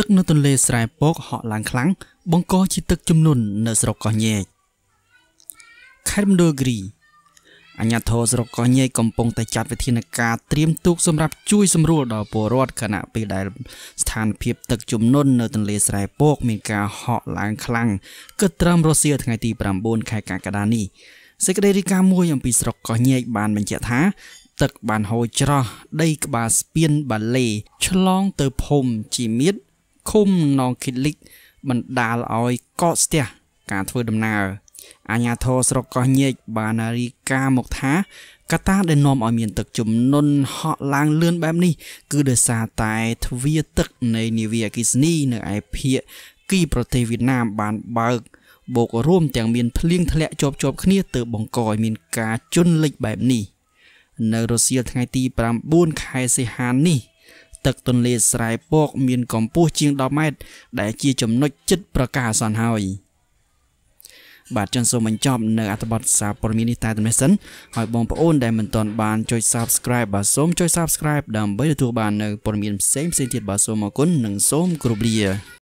ទឹកនៅទន្លេស្រែពកហក់ឡើងខ្លាំងបង្កជាទឹកជំនន់នៅស្រុកកោះញែកខេត្តមណ្ឌលគិរី អញ្ញាធរស្រុកកោះញែកកំពុងតែចាត់វិធានការត្រៀមទូកសម្រាប់ជួយសម្រួលដល់ពលរដ្ឋខណៈពេលដែលស្ថានភាពទឹកជំនន់នៅទន្លេស្រែពកមានការហក់ឡើងខ្លាំងគិតត្រឹមរសៀលថ្ងៃទី9ខែកក្កដានេះសេចក្តីរាយការណ៍មួយអំពីស្រុកកោះញែកបានបញ្ជាក់ថា ទឹកបានហូរច្រោះដីក្បាលស្ពានបាឡេឆ្លងទៅភូមិជីមៀតឃុំណងគិលិកបណ្ដាលឲ្យកកស្ទះការធ្វើដំណើរអាញាធរស្រុកកោះញែកបានរីកាមកថាកត្តាដែលនាំឲ្យមាន ទឹកជំនន់ហក់ឡើងលឿនបែបនេះ គឺដោយសារតែទ្វារទឹកនៃនាវាអគ្គិសនីនៅឯភៀកគីប្រទេសវៀតណាមបានបើកបូករួមទាំងមានភ្លៀងធ្លាក់ជាប់ជាប់គ្នាទើបបង្កឲ្យមានការជន់លិចបែបនេះនៅរុស្ស៊ីថ្ងៃទី9ខែសីហានេះទឹកទន្លេស្រែពក មានកម្ពស់ជាង10ម៉ែត្រដែលជាចំណុចចិត្តប្រកាសអាសន្នហើយបាទចឹងសូមបញ្ចប់នៅ អត្ថបទសារព័ត៌មាននេះតែប៉ុណ្ណេះសិនហើយបងប្អូនដែលមិនទាន់បានចុច Subscribe បាទសូមចុច Subscribe ដើម្បីទទួលបាននៅព័ត៌មានផ្សេងផ្សេងទៀតបាទសូមអរគុណនិងសូមគោរពលា